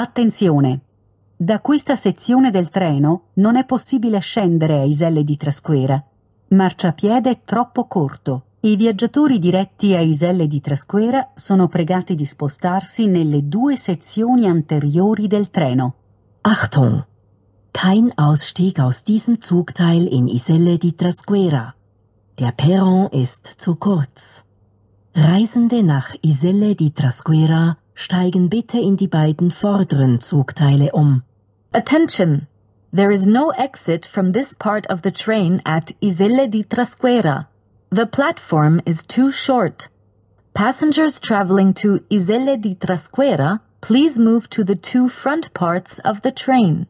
Attenzione! Da questa sezione del treno non è possibile scendere a Iselle di Trasquera. Marciapiede è troppo corto. I viaggiatori diretti a Iselle di Trasquera sono pregati di spostarsi nelle due sezioni anteriori del treno. Achtung! Kein Ausstieg aus diesem Zugteil in Iselle di Trasquera. Der Perron ist zu kurz. Reisende nach Iselle di Trasquera steigen bitte in die beiden vorderen Zugteile um. Attention! There is no exit from this part of the train at Iselle di Trasquera. The platform is too short. Passengers traveling to Iselle di Trasquera, please move to the two front parts of the train.